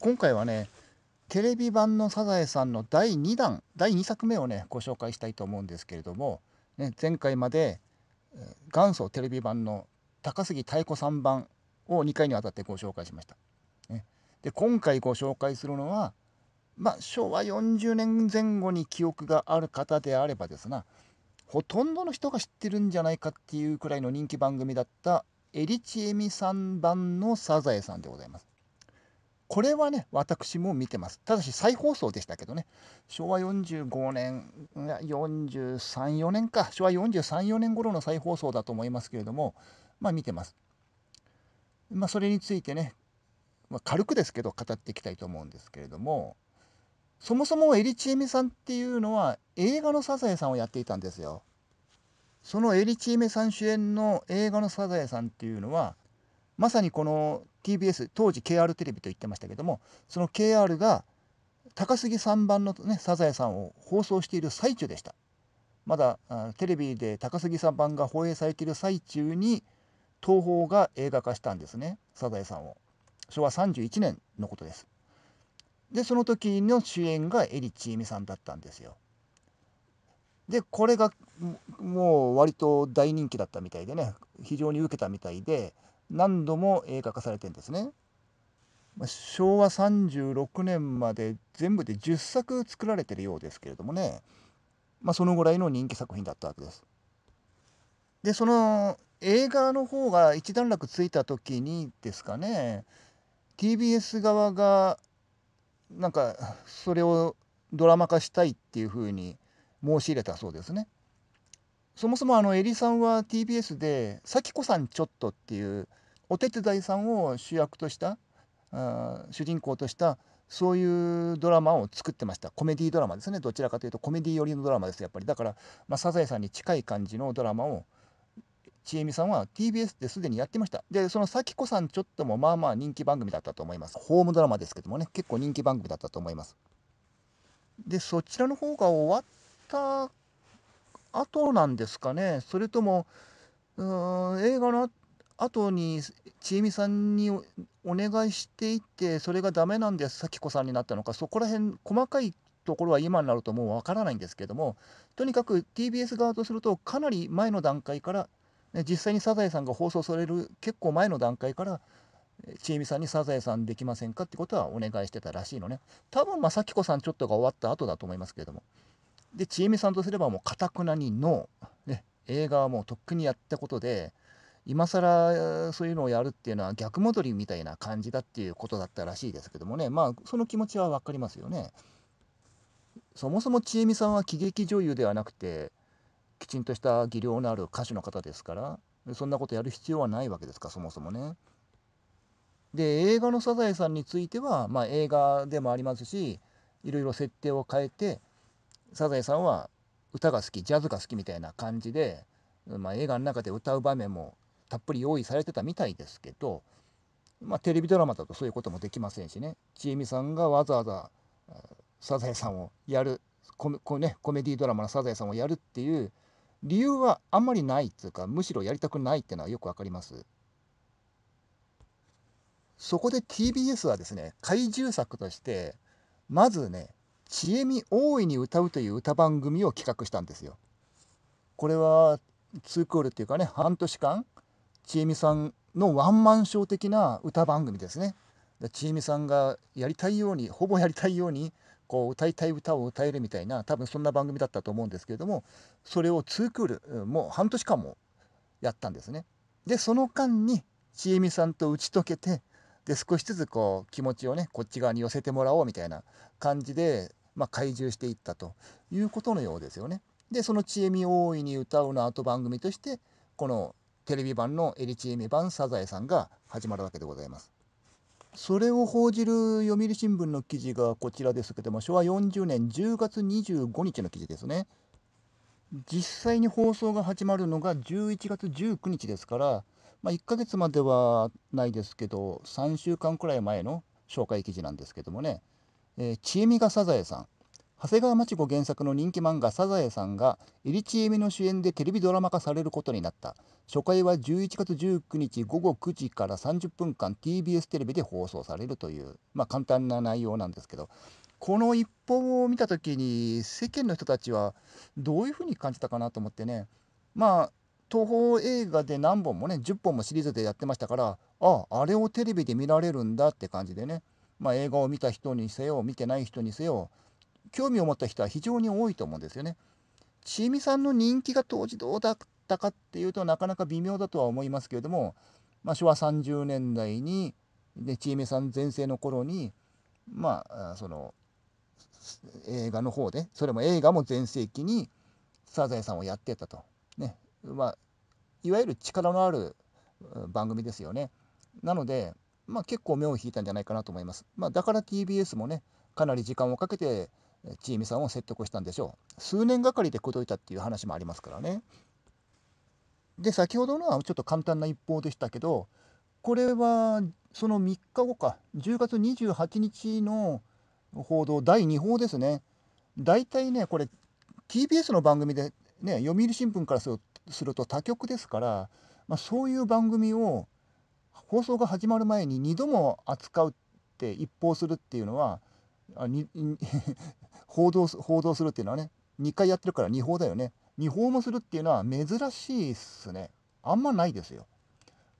今回はねテレビ版の「サザエさん」の第2弾第2作目をねご紹介したいと思うんですけれども、ね、前回まで元祖テレビ版の高杉妙子3番を2回にわたってご紹介しました。ね、で今回ご紹介するのは、まあ、昭和40年前後に記憶がある方であればですなほとんどの人が知ってるんじゃないかっていうくらいの人気番組だったエリチエミさん版の「サザエさん」でございます。これはね、私も見てます。ただし再放送でしたけどね、昭和45年、43、4年か、昭和43、4年頃の再放送だと思いますけれども、まあ見てます。まあそれについてね、まあ、軽くですけど語っていきたいと思うんですけれども、そもそもエリチエメさんっていうのは映画のサザエさんをやっていたんですよ。そのエリチエメさん主演の映画のサザエさんっていうのは、まさにこの TBS 当時 KR テレビと言ってましたけどもその KR が高杉3番の、ね「サザエさん」を放送している最中でしたまだテレビで高杉3番が放映されている最中に東宝が映画化したんですね「サザエさん」を昭和31年のことですでその時の主演がエリチーミさんだったんですよでこれがもう割と大人気だったみたいでね非常に受けたみたいで何度も映画化されてるんですね。昭和36年まで全部で10作作られてるようですけれどもね、まあ、そのぐらいの人気作品だったわけです。でその映画の方が一段落ついた時にですかね TBS 側がなんかそれをドラマ化したいっていうふうに申し入れたそうですね。そもそもあのエリさんは TBS で「咲子さんちょっと」っていう「お手伝いさんを主役とした主人公としたそういうドラマを作ってましたコメディドラマですねどちらかというとコメディ寄りのドラマですやっぱりだから、まあ、サザエさんに近い感じのドラマをちえみさんは TBS ですでにやってましたでその咲子さんちょっともまあまあ人気番組だったと思いますホームドラマですけどもね結構人気番組だったと思いますでそちらの方が終わった後なんですかねそれともうーん映画の後にちえみさんにお願いしていてそれがダメなんです咲子さんになったのかそこら辺細かいところは今になるともうわからないんですけどもとにかく TBS 側とするとかなり前の段階から、実際に「サザエさん」が放送される結構前の段階からちえみさんに「サザエさんできませんか?」ってことはお願いしてたらしいのね多分まあ咲子さんちょっとが終わった後だと思いますけれどもでちえみさんとすればもうかたくなにノー、ね、映画はもうとっくにやったことで今更そういうのをやるっていうのは逆戻りみたいな感じだっていうことだったらしいですけどもねまあその気持ちは分かりますよね。そもそも千恵美さんは喜劇女優ではなくてきちんとした技量のある歌手の方ですからそんなことやる必要はないわけですかそもそもね。で映画の「サザエさん」については、まあ、映画でもありますしいろいろ設定を変えてサザエさんは歌が好きジャズが好きみたいな感じで、まあ、映画の中で歌う場面もたっぷり用意されてたみたいですけど、まあ、テレビドラマだとそういうこともできませんしねちえみさんがわざわざ「サザエさん」をやるコメこ、ね、コメディドラマの「サザエさん」をやるっていう理由はあんまりないっていうかむしろやりたくないっていうのはよくわかります。そこで TBS はですね怪獣作としてまずね「ちえみ大いに歌う」という歌番組を企画したんですよ。これは2クールっていうかね半年間ちえみさんのワンマンショー的な歌番組ですね。ちえみさんがやりたいようにほぼやりたいようにこう歌いたい歌を歌えるみたいな多分そんな番組だったと思うんですけれどもそれを2クールもう半年間もやったんですね。でその間にちえみさんと打ち解けてで少しずつこう気持ちをねこっち側に寄せてもらおうみたいな感じで、まあ、懐柔していったということのようですよね。でその「ちえみ大いに歌う」の後番組としてこのテレビ版の LHM 版「サザエさん」が始まるわけでございます。それを報じる読売新聞の記事がこちらですけども昭和40年10月25日の記事ですね。実際に放送が始まるのが11月19日ですから、まあ、1ヶ月まではないですけど3週間くらい前の紹介記事なんですけどもね「えー、ちえみがサザエさん長谷川町子原作の人気漫画「サザエさん」がエリチエミの主演でテレビドラマ化されることになった初回は11月19日午後9時から30分間 TBS テレビで放送されるという、まあ、簡単な内容なんですけどこの一報を見た時に世間の人たちはどういうふうに感じたかなと思ってねまあ東宝映画で何本もね10本もシリーズでやってましたからあああれをテレビで見られるんだって感じでね、まあ、映画を見た人にせよ見てない人にせよ興味を持った人は非常に多いと思うんですよね。ちえみさんの人気が当時どうだったかっていうとなかなか微妙だとは思いますけれども、まあ、昭和30年代に、ちえみさん全盛の頃にまあその映画の方でそれも映画も全盛期にサザエさんをやってたと、ねまあ、いわゆる力のある番組ですよね。なので、まあ、結構目を引いたんじゃないかなと思います。まあ、だから TBS もねかなり時間をかけてチームさんを説得したんでしょう数年がかりで届いたっていう話もありますからねで先ほどのはちょっと簡単な一報でしたけどこれはその3日後か10月28日の報道第2報ですね大体ねこれ TBS の番組で、ね、読売新聞からすると他局ですから、まあ、そういう番組を放送が始まる前に2度も扱うって一報するっていうのはあに報道報道するっていうのはね、2回やってるから2報だよね。2報もするっていうのは珍しいっすね。あんまないですよ。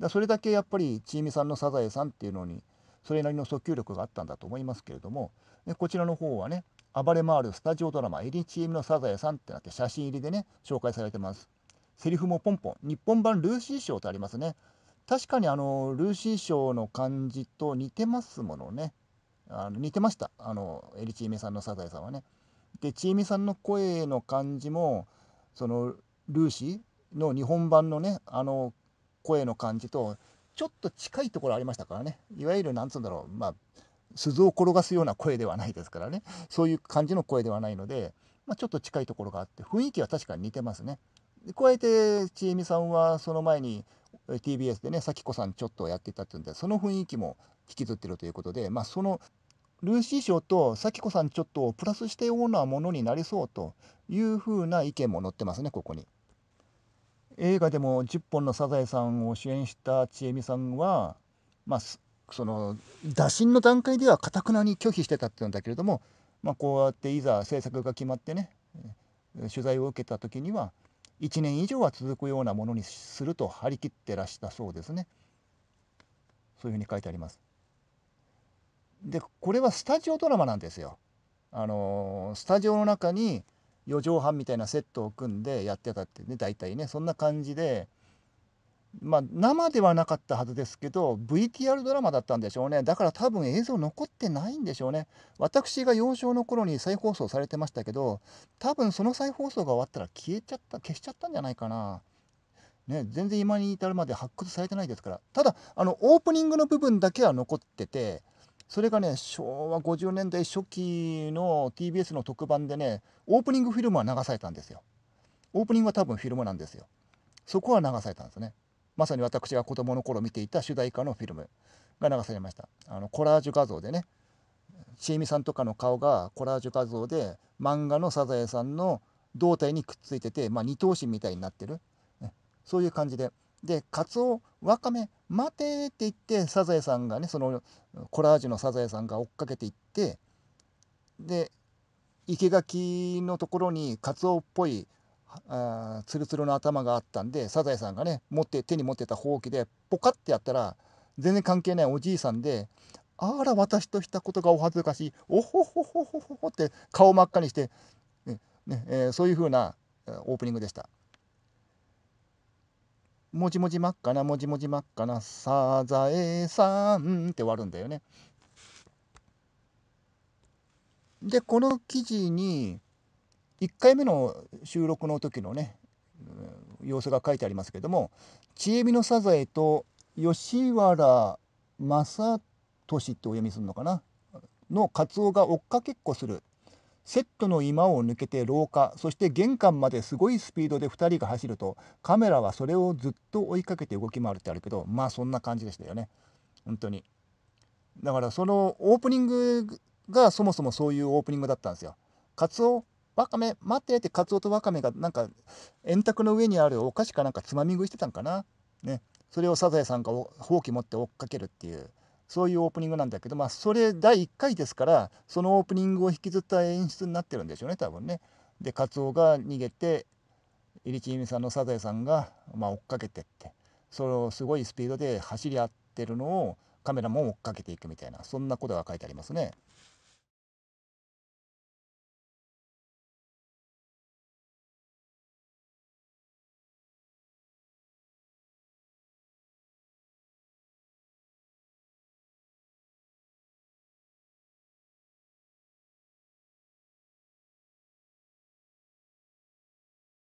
だそれだけやっぱりちいみさんのサザエさんっていうのに、それなりの訴求力があったんだと思いますけれども、でこちらの方はね、暴れ回るスタジオドラマ、エリチームのサザエさんってなって写真入りでね、紹介されてます。セリフもポンポン。日本版ルーシー賞とありますね。確かにあの、ルーシー賞の感じと似てますものね。あの似てましたあのエリチーメさんのサザエさんはね。でちえみさんの声の感じもそのルーシーの日本版のねあの声の感じとちょっと近いところありましたからねいわゆるなんつうんだろうまあ鈴を転がすような声ではないですからねそういう感じの声ではないので、まあ、ちょっと近いところがあって雰囲気は確かに似てますね。加えてちえみさんはその前に TBS でね咲子さんちょっとやっていたっていうんでその雰囲気も引きずってるということで、まあ、そのルーシー賞と咲子さんちょっとプラスしたようなものになりそうというふうな意見も載ってますねここに。映画でも「10本のサザエさん」を主演したちえみさんは、まあ、その打診の段階ではかたくなに拒否してたって言うんだけれども、まあ、こうやっていざ制作が決まってね取材を受けた時には1年以上は続くようなものにすると張り切ってらしたそうですね。そういうふうに書いてあります。でこれはスタジオドラマなんですよ。あのスタジオの中に4畳半みたいなセットを組んでやってたってね大体ねそんな感じでまあ生ではなかったはずですけど VTR ドラマだったんでしょうねだから多分映像残ってないんでしょうね私が幼少の頃に再放送されてましたけど多分その再放送が終わったら消えちゃった消しちゃったんじゃないかな。ね、全然今に至るまで発掘されてないですからただあのオープニングの部分だけは残っててそれがね昭和50年代初期の TBS の特番でねオープニングフィルムは流されたんですよオープニングは多分フィルムなんですよそこは流されたんですねまさに私が子供の頃見ていた主題歌のフィルムが流されましたあのコラージュ画像でねちえみさんとかの顔がコラージュ画像で漫画の「サザエさん」の胴体にくっついてて、まあ、二頭身みたいになってる、ね、そういう感じででカツオわかめ待てって言ってサザエさんがねそのコラージュのサザエさんが追っかけていってで生垣のところにカツオっぽいあツルツルの頭があったんでサザエさんがね持って手に持ってたほうきでポカってやったら全然関係ないおじいさんで「あら私としたことがお恥ずかしいおほほほほほほ」って顔真っ赤にして、ねねえー、そういうふうなオープニングでした。もじもじ真っ赤なもじもじ真っ赤なサザエさんって終わるんだよね。でこの記事に1回目の収録の時のね様子が書いてありますけども「ちえみのサザエ」と吉原正俊ってお読みするのかなのカツオが追っかけっこするセットの居間を抜けて廊下そして玄関まですごいスピードで2人が走るとカメラはそれをずっと追いかけて動き回るってあるけどまあそんな感じでしたよね本当にだからそのオープニングがそもそもそういうオープニングだったんですよカツオワカメ待ってってカツオとワカメがなんか円卓の上にあるお菓子かなんかつまみ食いしてたんかなねそれをサザエさんがほうき持って追っかけるっていうそういうオープニングなんだけど、まあ、それ第1回ですからそのオープニングを引きずった演出になってるんでしょうね多分ね。でカツオが逃げて入りちゆみさんのサザエさんが、まあ、追っかけてってそれをすごいスピードで走り合ってるのをカメラも追っかけていくみたいなそんなことが書いてありますね。